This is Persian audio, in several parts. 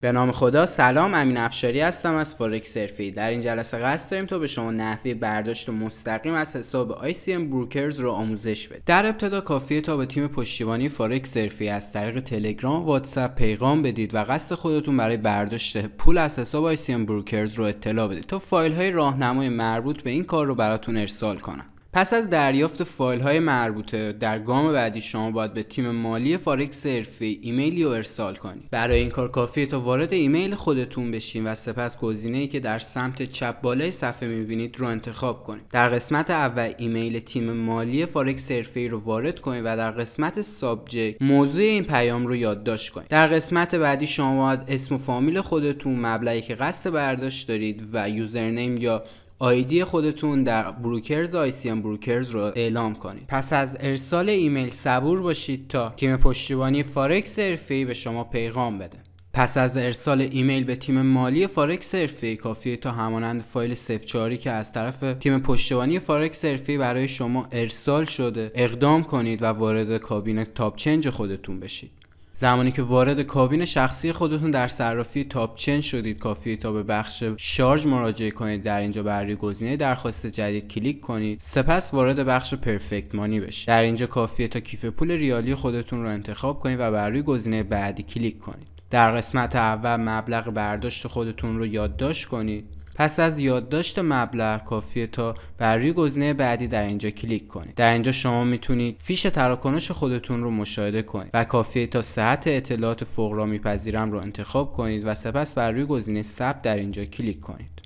به نام خدا سلام امین افشاری هستم از فورکس سرفی در این جلسه قصد داریم تا به شما نحوه برداشت مستقیم از حساب ICM بروکرز رو آموزش بده در ابتدا کافیه تا به تیم پشتیبانی فورکس سرفی از طریق تلگرام واتساپ پیغام بدید و قصد خودتون برای برداشت پول از حساب ICM بروکرز رو اطلاع بدید تا فایل های راهنمای مربوط به این کار رو براتون ارسال کنم پس از دریافت فایل های مربوطه در گام بعدی شما باید به تیم مالی فارکس حرفه ایمیلی رو ارسال کنید برای این کار کافیه تا وارد ایمیل خودتون بشین و سپس گزینه ای که در سمت چپ بالای صفحه میبینید رو انتخاب کنید در قسمت اول ایمیل تیم مالی فارکس حرفه رو وارد کنید و در قسمت سابجکت موضوع این پیام رو یادداشت کنید در قسمت بعدی شما باید اسم و فامیل خودتون مبلغی که قصد برداشت دارید و یوزرنیم یا آیدی خودتون در بروکرز ام بروکرز رو اعلام کنید پس از ارسال ایمیل صبور باشید تا تیم پشتیبانی فارکس ای به شما پیغام بده پس از ارسال ایمیل به تیم مالی فارکس حرفه‌ای کافی تا همانند فایل سفچاری که از طرف تیم پشتیبانی فارکس سرفی برای شما ارسال شده اقدام کنید و وارد کابین تاپ چنج خودتون بشید زمانی که وارد کابین شخصی خودتون در صرافی تاپ چن شدید کافیه تا به بخش شارژ مراجعه کنید در اینجا بر روی گزینه درخواست جدید کلیک کنید سپس وارد بخش پرفکت مانی بشید در اینجا کافیه تا کیف پول ریالی خودتون رو انتخاب کنید و بر روی گزینه بعدی کلیک کنید در قسمت اول مبلغ برداشت خودتون رو یادداشت کنید پس از یادداشت مبلغ کافیه تا بر روی گزینه بعدی در اینجا کلیک کنید در اینجا شما میتونید فیش تراکنش خودتون رو مشاهده کنید و کافیه تا ساعت اطلاعات فوق را میپذیرم رو انتخاب کنید و سپس بر روی گزینه ثبت در اینجا کلیک کنید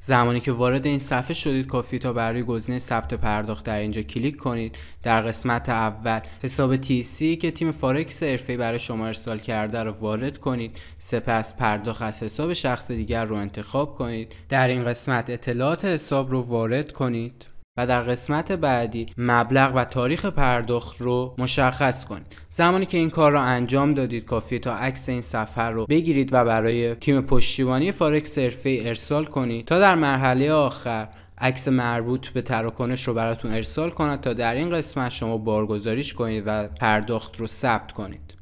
زمانی که وارد این صفحه شدید کافی تا برای گزینه ثبت پرداخت در اینجا کلیک کنید در قسمت اول حساب TC که تیم فارکس ارفی برای شما ارسال کرده رو وارد کنید سپس پرداخت از حساب شخص دیگر رو انتخاب کنید در این قسمت اطلاعات حساب رو وارد کنید و در قسمت بعدی مبلغ و تاریخ پرداخت رو مشخص کنید زمانی که این کار را انجام دادید کافی تا عکس این سفر رو بگیرید و برای تیم پشتیبانی فارکس سرفه ارسال کنید تا در مرحله آخر عکس مربوط به تراکنش رو براتون ارسال کند تا در این قسمت شما بارگزاریش کنید و پرداخت رو ثبت کنید